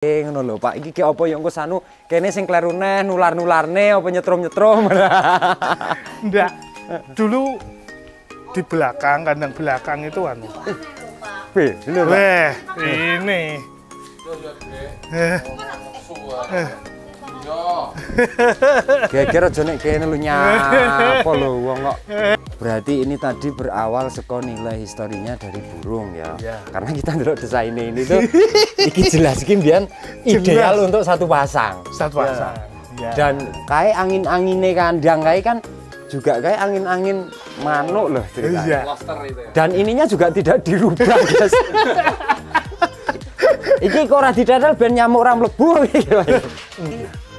Eh ngono lho Pak, iki apa yang engko sanu kene sing kleru nular-nularne apa nyetrum-nyetrum. Ndak. Dulu di belakang kandang belakang itu anu Pak. Eh, ini. Eh. Yo. Iya. kira aja nek kene lu nyapa lo, wong kok. Berarti ini tadi berawal seko nilai historinya dari burung ya. Yeah. Karena kita ndelok desainnya ini tuh iki jelas iki mbiyen ideal untuk satu pasang. Satu iya. pasang. Yeah. Dan kayak angin-anginnya kandang kayak kan juga kayak angin-angin manuk loh ceritanya. Yeah. Iya. Ya. Dan ininya juga tidak dirubah, guys. iki kok ora didadal ben nyamuk ora mlebu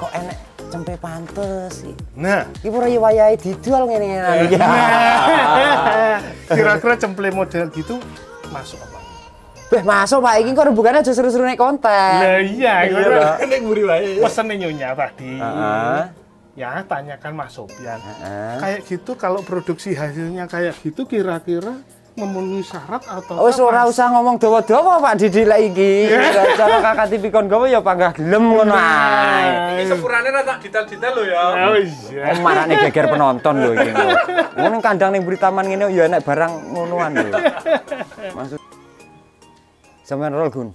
kok enak cempe pantes. Nah, iki ora wayahe didol ngene iki. Nah. Ya. Kira-kira cempe model gitu masuk apa? Beh masuk Pak, ini kok bukannya aja seru-seru naik konten. Nah iya, iya naik muri wayai. Pesan nyonya tadi. Uh Ya tanyakan Mas Sopian. Kayak gitu kalau produksi hasilnya kayak gitu kira-kira memenuhi syarat atau Oh ora usah ngomong dawa-dawa Pak Didi lek iki. Cara kakak tipikon gawe ya panggah gelem ngono ae. Iki sepurane ra tak detail-detail lho ya. Ya wis. Ya. Oh, marane geger penonton lho iki. Ngono kandang ning Taman ngene ya enek barang ngonoan lho. Maksud Sampeyan rol Gun.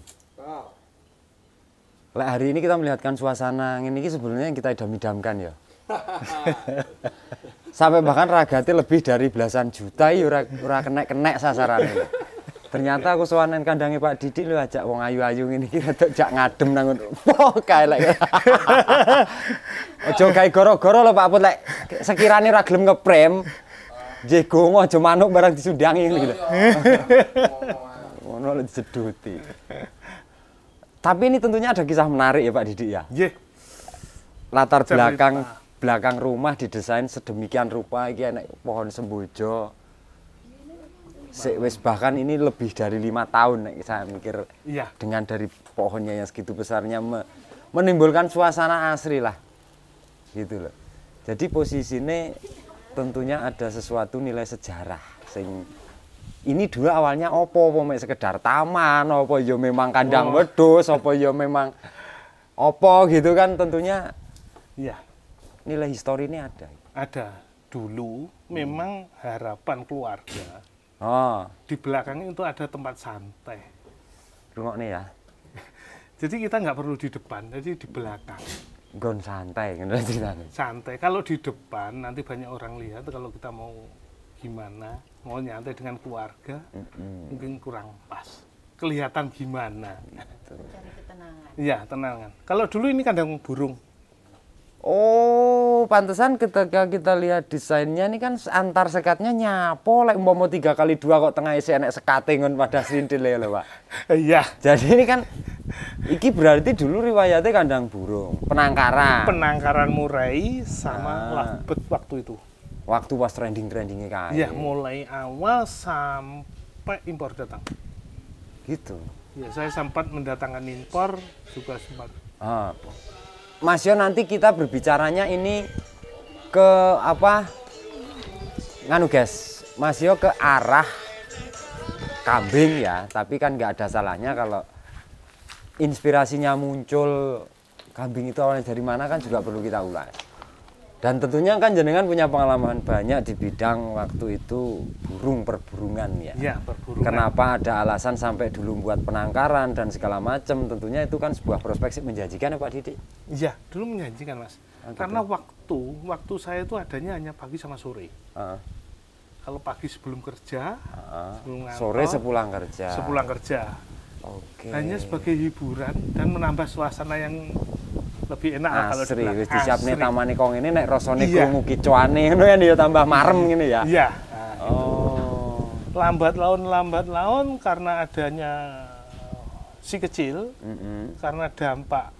Lek hari ini kita melihatkan suasana ini sebenarnya yang kita idam-idamkan ya. sampai bahkan ragati lebih dari belasan juta ya ora kena kena sasaran sasarannya Ternyata aku sowanen kandangnya Pak Didi lu ajak wong ayu-ayu ini kita tuh jak ngadem nangun ngono. Wah, kae ojo Aja goro-goro lho Pak Put lek sekiranya raglem ngeprem. Jegongo aja manuk barang disundangi ini gitu Ngono lho diseduti. Tapi ini tentunya ada kisah menarik ya Pak Didi ya. Latar belakang Cerita belakang rumah didesain sedemikian rupa iki enak pohon sembojo Sik, wis bahkan ini lebih dari lima tahun nek saya mikir iya. dengan dari pohonnya yang segitu besarnya me, menimbulkan suasana asri lah gitu loh jadi posisi ini tentunya ada sesuatu nilai sejarah sing ini dua awalnya opo opo sekedar taman opo yo ya memang kandang oh. wedus opo yo ya memang opo gitu kan tentunya iya nilai histori ini ada? Ada. Dulu hmm. memang harapan keluarga oh. di belakang itu ada tempat santai. Rungok nih ya? jadi kita nggak perlu di depan, jadi di belakang. Gon santai, kan? Santai. Kalau di depan nanti banyak orang lihat. Kalau kita mau gimana, mau nyantai dengan keluarga, mm -hmm. mungkin kurang pas. Kelihatan gimana? Gitu. Cari ketenangan. Iya, tenangan. Kalau dulu ini kandang burung. Oh, pantesan ketika kita lihat desainnya ini kan antar sekatnya nyapo lek like, umpama tiga kali dua kok tengah isi enek sekate ngon pada srintil ya lho, Pak. Iya. Jadi ini kan iki berarti dulu riwayatnya kandang burung, penangkaran. Penangkaran murai sama ah. lah waktu itu. Waktu pas trending-trendingnya kan. Iya, mulai awal sampai impor datang. Gitu. Ya, saya sempat mendatangkan impor juga sempat. Ah, Mas Yon nanti kita berbicaranya ini ke apa? Nganu guys, Mas Yon ke arah kambing ya, tapi kan nggak ada salahnya kalau inspirasinya muncul kambing itu awalnya dari mana kan juga perlu kita ulas. Dan tentunya kan jenengan punya pengalaman banyak di bidang waktu itu burung perburungan ya. Iya, perburungan. Kenapa ada alasan sampai dulu buat penangkaran dan segala macam? Tentunya itu kan sebuah prospeksi menjanjikan ya Pak Didik. Iya, dulu menjanjikan Mas. Ah, gitu. Karena waktu waktu saya itu adanya hanya pagi sama sore. Uh. Kalau pagi sebelum kerja, uh. sebelum ngantor, sore sepulang kerja. Sepulang kerja. Oke. Okay. Hanya sebagai hiburan dan menambah suasana yang lebih enak asri, kalau dibilang disiapne tamane kong ini nek rasane iya. krungu kicoane ngono kan ya tambah marem ngene ya. Iya. Nah, oh. Lambat laun lambat laun karena adanya si kecil, mm -hmm. karena dampak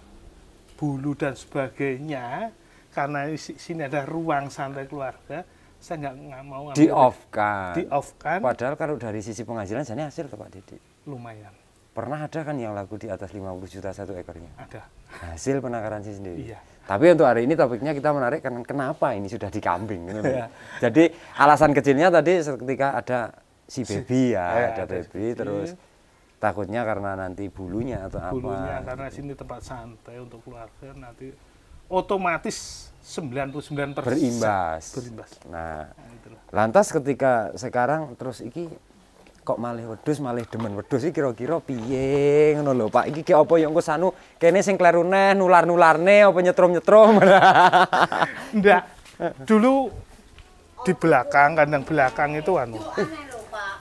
bulu dan sebagainya, karena sini ada ruang santai keluarga, saya nggak mau Di off kan. Di off kan. Padahal kalau dari sisi penghasilan, saya hasil ke Pak Didi. Lumayan. Pernah ada kan yang laku di atas 50 juta satu ekornya? Ada. Hasil penangkaran si sendiri. Iya. Tapi untuk hari ini topiknya kita menarik karena kenapa ini sudah kambing. Gitu. Iya. Jadi alasan kecilnya tadi ketika ya, iya, ada si baby ya, si, ada, ada baby si, terus takutnya karena nanti bulunya atau bulunya, apa. Bulunya karena sini tempat santai untuk keluarga nanti otomatis 99% berimbas. Berimbas. Nah, nah lantas ketika sekarang terus iki kok malih wedus malih demen wedus iki kira-kira piye ngono lho Pak iki ki apa yo ya, engko sanu kene sing nular-nularne apa nyetrum-nyetrum ndak dulu di belakang kandang belakang itu anu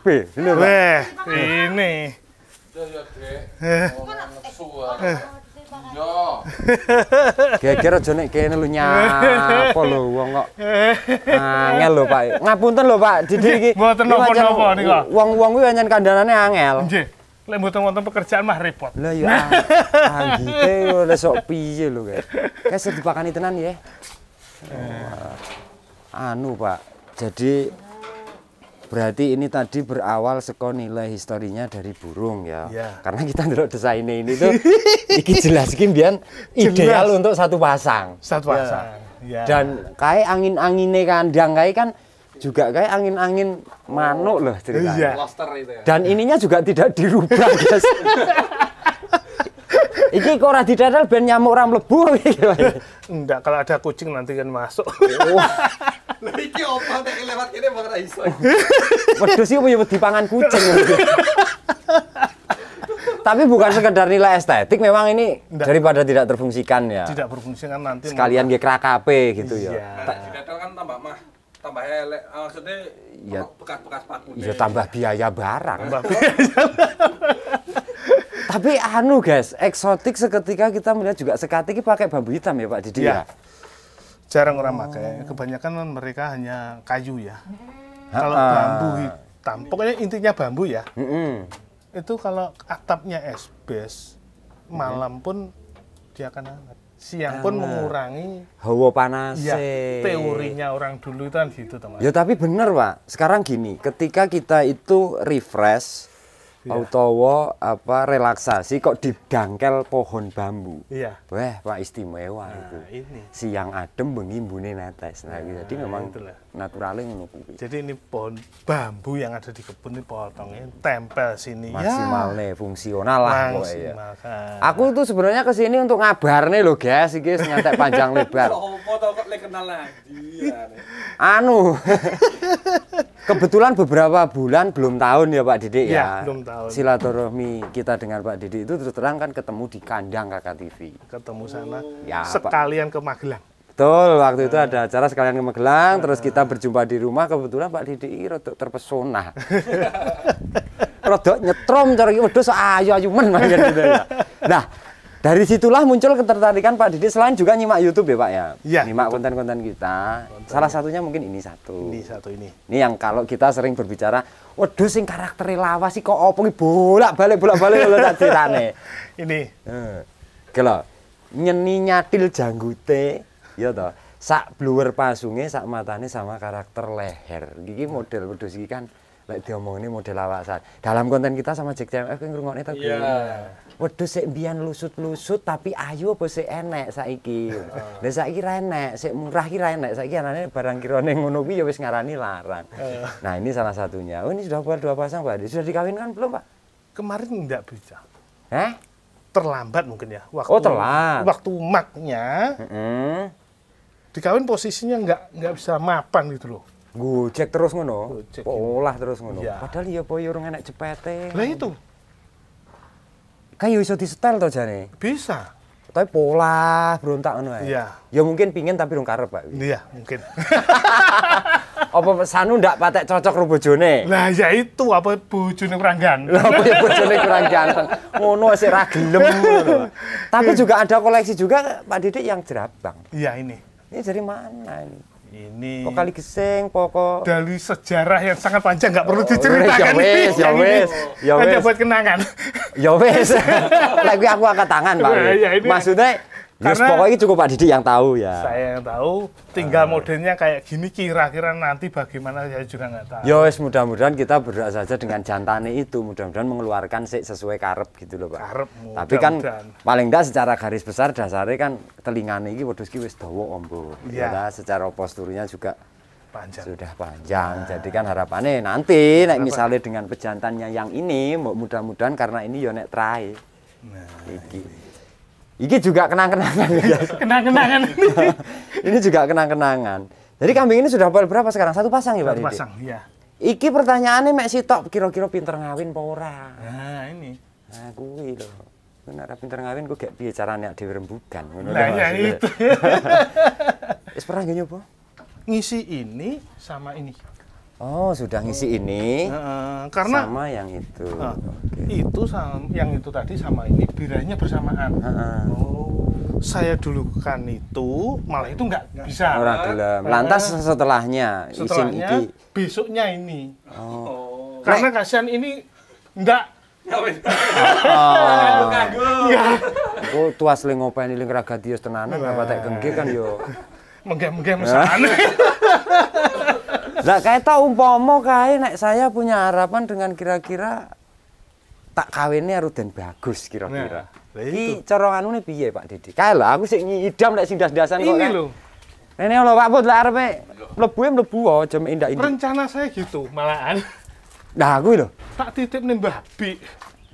eh, ini ini eh. Yo. Geger aja nek kene lu nyapa lho wong kok. Angel ah, lho Pak. Ngapunten lho Pak, Didi iki. Mboten napa-napa nika. Wong-wong kuwi anyen kandhanane angel. Nggih. Lek mboten wonten pekerjaan mah repot. Lah ya. Anggite oleh sok piye lho kae. Kae sedipakani tenan ya. Anu Pak. Jadi Berarti ini tadi berawal seko nilai historinya dari burung ya. ya. Karena kita ngerok desainnya ini tuh iki jelas biar ideal Jelas. untuk satu pasang. Satu iya. pasang. Ya. ya. Dan kayak angin-anginnya kandang kayak kan juga kayak angin-angin manuk loh ceritanya. Iya. Ya. Dan ininya juga tidak dirubah, guys. Iki kok ora didadal ben nyamuk ora mlebu Enggak, kalau ada kucing nanti kan masuk. iki opo nek lewat kene mung ora iso. Wedhus iki wedi pangan kucing. Tapi bukan sekedar nilai estetik, memang ini Nggak. daripada tidak terfungsikan ya. Tidak berfungsikan nanti. Sekalian dia kerakape gitu ya. iya. ya. tidak kan tambah mah tambah elek ah, maksudnya ya, bekas-bekas paku Iya tambah biaya barang tambah biaya. tapi anu guys eksotik seketika kita melihat juga sekatik pakai bambu hitam ya Pak Didi iya. ya, ya? jarang orang pakai. Kebanyakan mereka hanya kayu ya. Ha -ha. Kalau bambu hitam, pokoknya intinya bambu ya. Mm -hmm. Itu kalau atapnya es malam pun dia akan hangat. Siang pun mengurangi hawa panas. Ya, teorinya orang dulu itu kan gitu, teman. Ya tapi benar, Pak. Sekarang gini, ketika kita itu refresh yeah. utawa apa relaksasi kok di dangkel pohon bambu. Iya. Yeah. Wah, wah istimewa nah, itu. Ini. Siang adem mengimbuni mbune netes. Nah, nah, jadi memang naturalnya ngono Jadi ini pohon bambu yang ada di kebun ini potongnya tempel sini. maksimal ya. fungsional lah pokoknya. Aku tuh sebenarnya kesini untuk untuk ngabarne loh guys, iki nyantai panjang lebar. Foto kok le kenal lagi. Ya, anu. Kebetulan beberapa bulan belum tahun ya Pak Didik ya. ya. belum tahun. Silaturahmi kita dengan Pak Didik itu terus terang kan ketemu di kandang Kakak TV. Ketemu sana. Ya, sekalian Pak. ke Magelang. Betul, waktu itu nah. ada acara sekalian ke Magelang, terus kita nah. berjumpa di rumah, kebetulan Pak Didik itu terpesona. rodok nyetrom cara gitu ayo ayo men gitu ya. Nah, dari situlah muncul ketertarikan Pak Didi selain juga nyimak YouTube ya Pak ya. ya Nyimak konten-konten kita. Konten. Salah satunya mungkin ini satu. Ini satu ini. Ini yang kalau kita sering berbicara, waduh sing karakter lawas sih kok opung bolak-balik bolak-balik kalau tak ceritane. ini. Kalo Hmm. nyeni nyatil janggute ya toh. Sak bluwer pasungnya, sak matane sama karakter leher. Gigi model wedhus kan lek diomongin model lawasan dalam konten kita sama Jack CMF yang ngerungoknya tau gue yeah. waduh sik mbian lusut-lusut tapi ayu apa sik enek saiki lha saiki ra enek sik murah ki ra enek saiki anane barang kirone ngono kuwi ya wis ngarani larang nah ini salah satunya oh ini sudah buat dua pasang Pak sudah dikawinkan belum Pak kemarin enggak bisa Hah? terlambat mungkin ya waktu oh, telat. waktu maknya mm -hmm. dikawin posisinya nggak nggak bisa mapan gitu loh Gojek terus ngono. Iya. Olah terus ngono. Ya. Padahal ya boy orang enak cepete Lah itu. Kayak iso di setel to jane. Bisa. Tapi pola berontak ngono ya Iya. Ya mungkin pingin tapi rung karep, Pak. Iya, mungkin. apa sanu ndak patek cocok rubuh bojone? Lah ya itu apa bojone kurang ganteng. Lah apa ya bojone kurang ganteng. Ngono sik ra Tapi juga ada koleksi juga Pak Didik yang jerabang. Iya ini. Ini dari mana ini? ini. Kok kali geseng, pokok dari sejarah yang sangat panjang nggak perlu oh, diceritakan. Oh, wes, ya wes, ya, ya wes. buat kenangan. Ya wes. Lagi aku angkat tangan, Pak. Ya, ya, Maksudnya News Karena pokoknya cukup Pak Didi yang tahu ya. Saya yang tahu. Tinggal uh. modelnya kayak gini kira-kira nanti bagaimana saya juga nggak tahu. Yo, mudah-mudahan kita berdoa saja dengan jantane itu mudah-mudahan mengeluarkan sesuai karep gitu loh, Pak. Karep. Mudah Tapi kan paling enggak secara garis besar dasarnya kan telingane ini wedhus ki wis dawa ombo. Iya. Ya secara posturnya juga panjang. Sudah panjang. Nah. Jadi kan harapannya nanti nek misalnya dengan pejantannya yang ini mudah-mudahan karena ini yo nek Nah, iki. Iya. Iki juga kenang-kenangan. Iya, kenang-kenangan. ini juga kenang-kenangan. Jadi kambing ini sudah berapa sekarang? Satu pasang ya Pak Satu pasang, iya. Iki pertanyaannya mek sitok kira-kira pinter ngawin apa ora? Nah, ini. Nah, kuwi lho. Kuwi nek pinter ngawin ku gak piye carane dhewe rembugan ngono Nah, ya itu. Wis pernah gak nyoba? Ngisi ini sama ini. Oh, sudah ngisi ini. Uh, karena sama yang itu. Uh, itu sama, yang itu tadi sama ini birahnya bersamaan. Uh-uh. Oh. Saya dulukan itu malah itu nggak bisa. Orang gelem. Lantas eh, setelahnya, setelahnya isin iki. besoknya ini. Oh. oh. Karena kasihan ini nggak Oh. Oh, tuas ling ngopeni ling raga dia tenanan apa tak gengge kan yo. Menggem-menggem mesane. Lah kae tau umpama kayak nek saya punya harapan dengan kira-kira tak kawinnya harus dan bagus kira-kira. Nah, Ki cara anune piye Pak Didi? Kae aku sih ngidam nek sing das-dasan kok. Ini kan. lho. Nene lho Pak bud lek arepe mlebu mlebu wae indah-indah. Rencana saya gitu malahan. Nah aku lho. Tak titip ning Mbah Bi.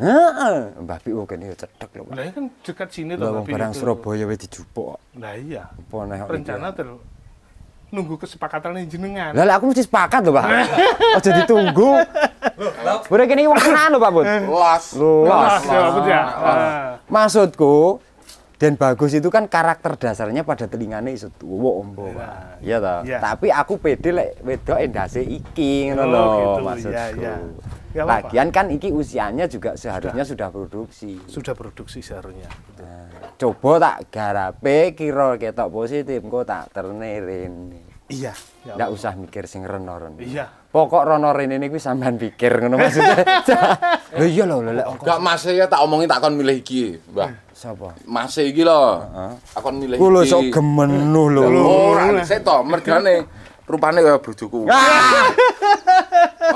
Heeh, Mbah Bi kok kene cedhek lho. Lah iya kan dekat sini lho Mbah Bi. Barang Surabaya wis dijupuk. Lah iya. Apa nek rencana terus nunggu kesepakatan jenengan. Lah aku mesti sepakat loh, Pak. Aja ditunggu. Udah gini wong tenan loh, Pak Bud. Los. Los. Maksudku dan bagus itu kan karakter dasarnya pada telingane iso tuwa ombo, Pak. Iya, iya toh. Iya. Tapi aku pede lek wedok endase iki ngono oh, gitu. iya, maksudku. Gak -apa. Lagian kan iki usianya juga seharusnya sudah, sudah produksi. Sudah produksi seharusnya. Gitu. Nah, coba tak garape kira ketok positif kok tak ternerin. Iya. Enggak ya usah mikir sing reno Iya. Pokok rono ini niku sampean pikir ngono maksudnya. Iya lho iya lho lho. Enggak mas ya tak omongin tak kon milih iki, Mbah. Sapa? Mas iki lho. Heeh. Akon milih iki. Kulo sok gemenuh lho. Ora, sik to mergane rupane kaya bojoku. Ya.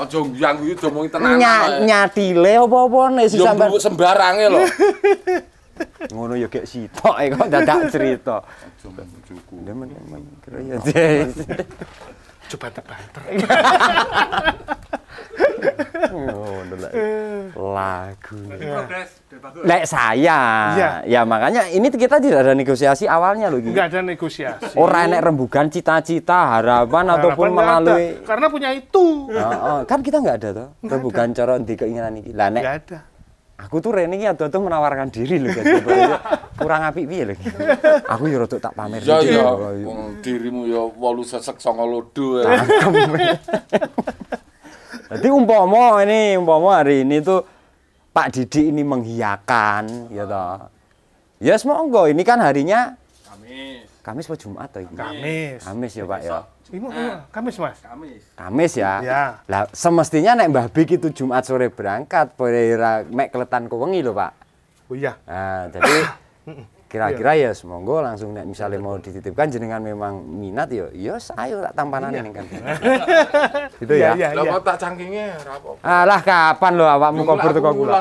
Aja yang iki domong tenan. Nyatile apa-apane sih sampean. Yo ya sembarange lho. Ngono ya gek sitok e kok dadak cerita. Aja bojoku. Demen-demen kira ya. Coba tebak. ngono oh, lagu lek saya iya. ya. makanya ini kita tidak ada negosiasi awalnya loh enggak ada negosiasi orang enek rembugan cita-cita harapan, ataupun melalui karena punya itu kan kita nggak ada toh rembugan cara di keinginan ini lah nek enggak ada aku tuh Rene iki tuh menawarkan diri loh, Kurang api piye lho. Aku ya rodok tak pamer iya, iya. Ya ya dirimu ya wolu sesek lodo. Jadi umpomo ini umpomo hari ini tuh Pak Didi ini menghiakan ya toh, Ya yes, semoga ini kan harinya Kamis. Kamis atau Jumat toh Kamis. Kamis. Kamis ya Pak ya. Ibu, nah. Kamis Mas. Kamis. Kamis ya. Ya. Lah semestinya naik Mbah Bik itu Jumat sore berangkat, perira mek keletan kowengi loh Pak. Oh iya. Nah, jadi kira-kira iya. ya semoga langsung nek misalnya mau dititipkan jenengan memang minat yo ya, yo ya ayo tak tampanan iya. ini kan itu ya iya, iya. iya. tak cangkingnya rapo alah kapan lo awakmu kobur teko kula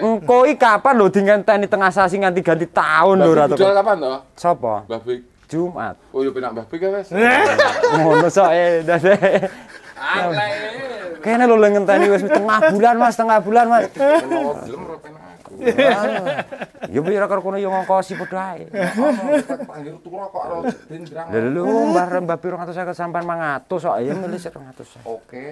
engko iki kapan lo tani tengah sasi nganti ganti tahun lo ratu kapan to sapa babik Jumat oh yo penak babik Bik wes ya, eh? nah, ngono sok e eh, eh. Kayaknya lo tani wis tengah bulan Mas, tengah bulan Mas. Ya beli rakor kono yo ngongkosi padha ae. Panggil turu kok karo bendrang. Lha lho mbah mbabi 250 sampean 100 ya milih 200. Oke.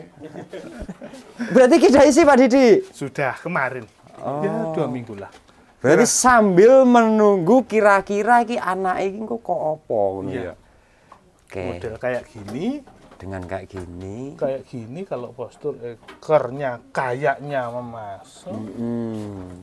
Berarti kita isi Pak Didi. Sudah kemarin. Oh. Ya dua minggu lah. Berarti Kira. sambil menunggu kira-kira iki anak iki kok kok apa ngono ya. Oke. Model kayak gini dengan kayak gini. Kayak gini kalau postur ekornya kayaknya memasuk. Mm -hmm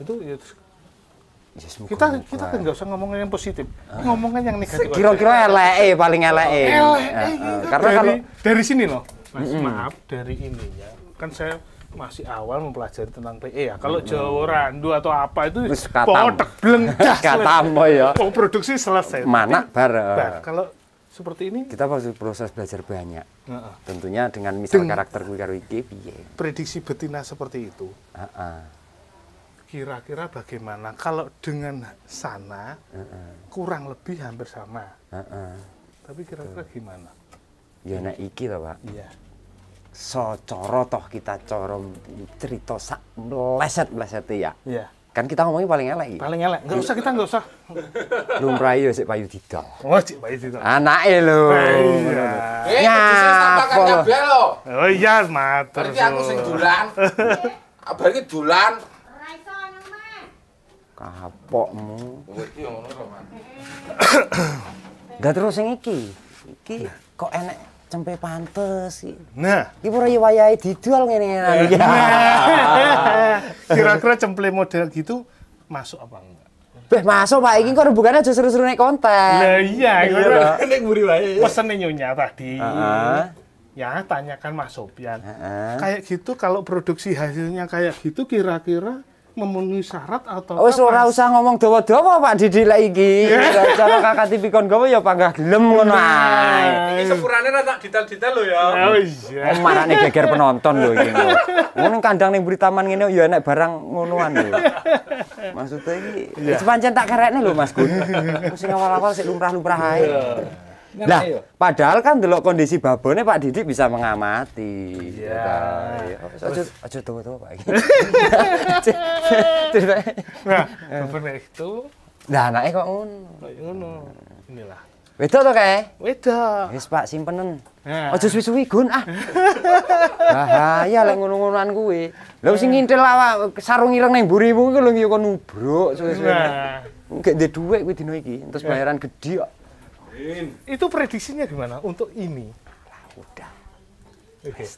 itu ya yes, ya, kita muka. kita kan nggak usah ngomongin yang positif, ah. ngomongin yang negatif. Kira-kira LE paling LE. LE. Nah, gitu. eh, karena dari, kalau dari sini loh, Mas, mm -hmm. maaf dari ininya kan saya masih awal mempelajari tentang PE eh, ya. Kalau mm -hmm. Jawa Randu atau apa itu potek tebleng katamu ya. Oh, produksi selesai. Mana bar eh. Kalau seperti ini kita pasti proses belajar banyak. Uh -uh. Tentunya dengan misal Den karakter gue karo iki Prediksi betina seperti itu. Uh -uh kira-kira bagaimana kalau dengan sana uh -uh. kurang lebih hampir sama uh -uh. tapi kira-kira gimana ya nek iki bapak Pak iya so coro toh kita corom cerita sak meleset meleset ya iya kan kita ngomongin paling elek gitu. paling elek nggak usah kita nggak usah lumrah yo sik payu didol oh sik payu didol anake lho ya eh, apa lho oh iya matur berarti aku sing dulan berarti dulan kapokmu oh, gak terus yang iki iki nah. kok enak cempe pantes sih. nah iki dijual nih didol Nah, ya. kira-kira cempe model gitu masuk apa enggak Beh masuk Pak, ini kok bukan aja seru-seru naik konten. Nah iya, iya nek mburi wae. nyonya tadi. Uh Ya tanyakan Mas Sopyan. Kayak gitu kalau produksi hasilnya kayak gitu kira-kira memenuhi syarat atau Oh, ora usah ngomong dawa-dawa Pak Didi lagi iki. Cara kakak tipikon gawe ya panggah gelem ngono nah. ae. Iki sepurane ra tak detail-detail lho ya. ya, ya. Oh iya. Marane geger penonton lho iki. Ngono kandang ning Buritaman ngene ya enek barang ngonoan lho. Maksudnya iki iya. eh, sepancen tak kerekne lho Mas Gun. Sing awal-awal sik lumrah-lumrah ae. Iya. Nah, padahal kan dulu kondisi babone Pak Didik bisa mengamati. Iya. Ya kan? iya. Aja aja tunggu-tunggu Pak. Nah, babone itu. Nah, anake kok ngono. Ngono. Inilah. Wedo to kae? Wedo. Wis Pak simpenen. Nah. Aja suwi-suwi gun ah. Bahaya lek ngono-ngonoan kuwi. Lha sing nah. ngintil awak sarung ireng ning mburimu kuwi lho yo kon nubruk suwe-suwe. Enggak ndek dhuwit kuwi dina iki, terus nah. bayaran gede. kok. Amin. Itu prediksinya gimana untuk ini? Lah udah. Oke. Okay.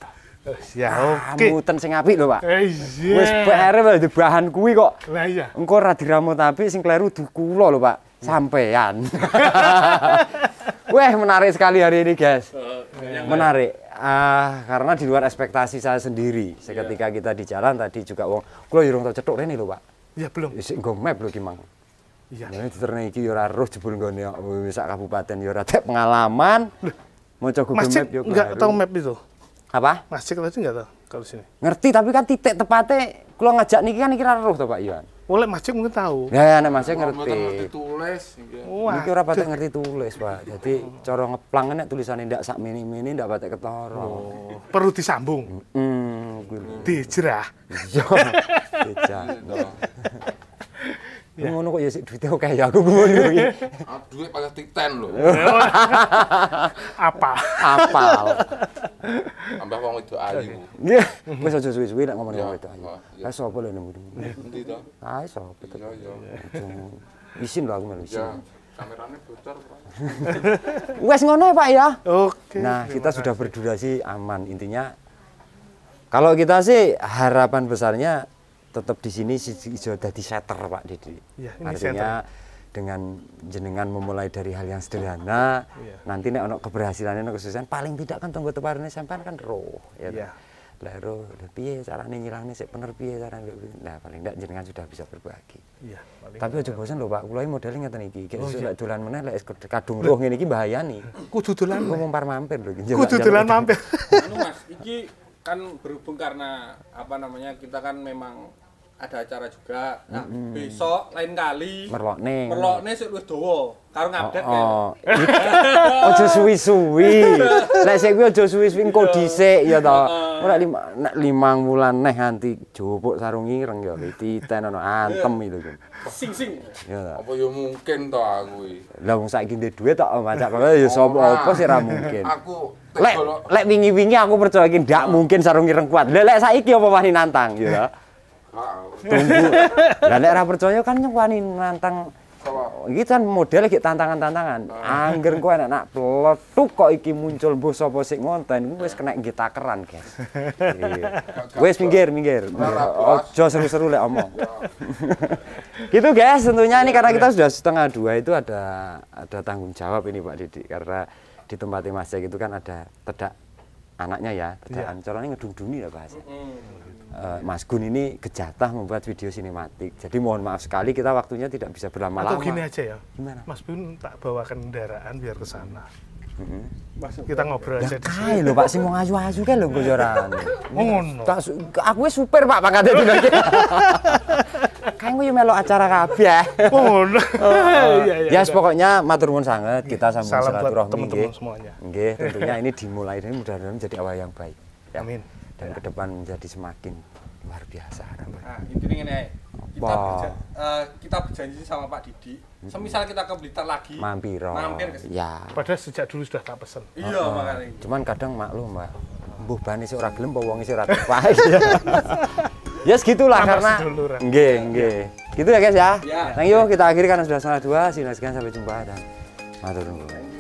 ya, eh, nah, oke. Okay. ten sing apik lho, Pak. Eh, iya. Wis bare bahan kuwi kok. Lah iya. Engko ora diramu tapi sing kleru du kula lho, Pak. Hmm. Sampean. Weh, menarik sekali hari ini, guys. Eh, menarik. Ah, karena di luar ekspektasi saya sendiri. Iya. Seketika yeah. kita di jalan tadi juga wong, kula yo ya tau cetuk rene lho, Pak. Iya, ya belum. Isik nggo map lho ki Iya. Nah, diterne iki ya ora roh jebul nggone ya. sak kabupaten ya ora tek pengalaman. Maca Google Masjid, Map yo ya, enggak tahu map itu. Apa? Masjid kalau itu enggak tahu kalau sini. Ngerti tapi kan titik tepatnya kalau ngajak niki kan iki ora roh to Pak Iwan. Oleh oh, masjid mungkin tahu. Ya, ya nek masjid ngerti. ngerti tulis. Wah. Niki ora patek ngerti tulis, Pak. Jadi cara ngeplang nek tulisane ndak sak mini-mini ndak patek ketara. Oh. Perlu disambung. Heeh. Mm, Dijerah. Iya. Dijerah. Ya. ngono kok ya sik duite oke ya aku ngono iki. Ya, ah, Duit pada titen lho. Apa? Apa? Tambah wong itu ayu. Iya. Wis aja suwi-suwi nek ngomong wong itu iya. ayu. Ah sapa lho nemu. Endi to? Ah sapa to? Iya, iya. Isin lho aku melu isin. Kamerane bocor, Pak. Wes ngono ya, Pak ya. Oke. Nah, kita sudah berdurasi aman intinya. Kalau kita sih harapan besarnya tetap di sini ijo dadi setter Pak Didi. Ya, Artinya shatter. dengan jenengan memulai dari hal yang sederhana, ya. nanti nek ono keberhasilannya ono kesuksesan paling tidak kan tunggu teparane sampean kan roh ya. ya. Lah roh, piye carane nyilang sik bener piye carane. Nah, paling tidak jenengan sudah bisa berbagi. Iya, Tapi aja bosan lho Pak, Mulai iki modele ngeten iki. Kek oh, iya. dolan meneh lek kadung roh ngene iki bahayani. Kudu dolan ngomong par mampir lho iki. Kudu dolan mampir. Anu Mas, iki kan berhubung karena apa namanya kita kan memang ada acara juga. Nah, mm-hmm. besok lain kali merlokne. Merlokne sik wis dawa karo ngupdate oh, ya. oh. Aja suwi-suwi. Nek sik kuwi aja suwi-suwi engko iya. dhisik ya ta. Ora lima nek limang wulan neh nganti jupuk sarung ireng ya titen ono antem iya. itu. Sing sing. Ya ta. Apa ya mungkin to aku iki. Lah wong saiki ndek dhuwit tok macak kowe ya sapa apa sih ra mungkin. Aku lek lek wingi-wingi aku percaya iki ndak mungkin sarung ireng kuat. Lah lek saiki apa wani nantang ya Tunggu. Lah nek ora percaya kan nyuwani nantang iki kan model iki tantangan-tantangan. Ah. Angger kowe enak nak pelotuk kok iki muncul mbuh sapa sing ngonten wis kena nggih takeran, guys. Iya. Wis minggir, minggir. Ojo seru-seru lek omong. gitu guys, tentunya ini karena kita sudah setengah dua itu ada ada tanggung jawab ini Pak Didi karena di tempat Mas itu kan ada tedak anaknya ya, tedak yeah. ancol ini ngedung-dungi lah bahasa. Ya, uh, Mas Gun ini kejatah membuat video sinematik. Jadi mohon maaf sekali kita waktunya tidak bisa berlama-lama. Atau gini aja ya. Gimana? Mas Gun tak bawa kendaraan biar ke sana. Mm -hmm. Kita ngobrol aja. Kae lho Pak sing mau ayu-ayu kae lho gojoran. Oh, ngono. Tak aku wis super Pak pangkat itu lagi. Kae gue melok acara kabeh. Oh, ngono. Oh, iya iya. Ya pokoknya matur nuwun sanget kita iya. sambung silaturahmi nggih. teman-teman semuanya. Nggih, tentunya ini dimulai ini mudah-mudahan jadi awal yang baik. Ya. Amin dan ya. ke depan menjadi semakin luar biasa Nah, intinya ini kita, berja, uh, kita berjanji sama Pak Didi, semisal kita ke Blitar lagi, mampir, mampir Ya. Padahal sejak dulu sudah tak pesen. Iya, oh. makanya. Cuman kadang maklum, Mbak. Mbuh bani sik ora gelem, wong sik apa kepae. Ya segitulah segitulah karena nggih, nggih. Gitu ya guys ya. ya. Thank nah, you kita akhiri karena sudah salah dua. See sampai jumpa dan matur nuwun.